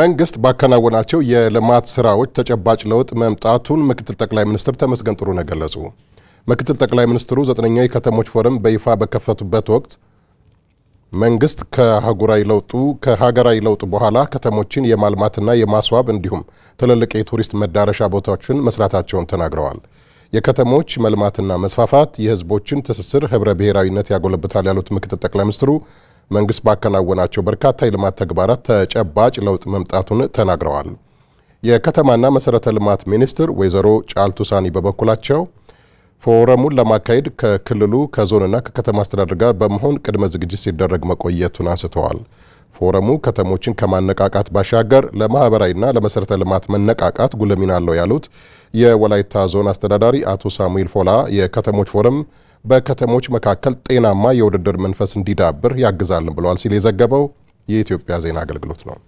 መንግስት ባከናወናቸው የልማት ስራዎች ተጨባጭ ለውጥ መምጣቱን ምክትል ጠቅላይ ሚኒስትር ተመስገን ጥሩነህ ገለጹ። ምክትል ጠቅላይ ሚኒስትሩ ዘጠነኛው የከተሞች ፎረም በይፋ በከፈቱበት ወቅት መንግስት ከሀገራዊ ለውጡ ከሀገራዊ ለውጡ በኋላ ከተሞችን የማልማትና የማስዋብ እንዲሁም ትልልቅ የቱሪስት መዳረሻ ቦታዎችን መስራታቸውን ተናግረዋል። የከተሞች መልማትና መስፋፋት የህዝቦችን ትስስር ህብረ ብሔራዊነት ያጎለብታል ያሉት ምክትል ጠቅላይ ሚኒስትሩ መንግስት ባከናወናቸው በርካታ የልማት ተግባራት ተጨባጭ ለውጥ መምጣቱን ተናግረዋል። የከተማና መሰረተ ልማት ሚኒስትር ወይዘሮ ጫልቱ ሳኒ በበኩላቸው ፎረሙን ለማካሄድ ከክልሉ ከዞንና ከከተማ አስተዳደር ጋር በመሆን ቅድመ ዝግጅት ሲደረግ መቆየቱን አንስተዋል። ፎረሙ ከተሞችን ከማነቃቃት ባሻገር ለማህበራዊና ለመሰረተ ልማት መነቃቃት ጉልህ ሚና አለው ያሉት የወላይታ ዞን አስተዳዳሪ አቶ ሳሙኤል ፎላ የከተሞች ፎረም በከተሞች መካከል ጤናማ የውድድር መንፈስ እንዲዳብር ያግዛልን ብለዋል ሲል የዘገበው የኢትዮጵያ ዜና አገልግሎት ነው።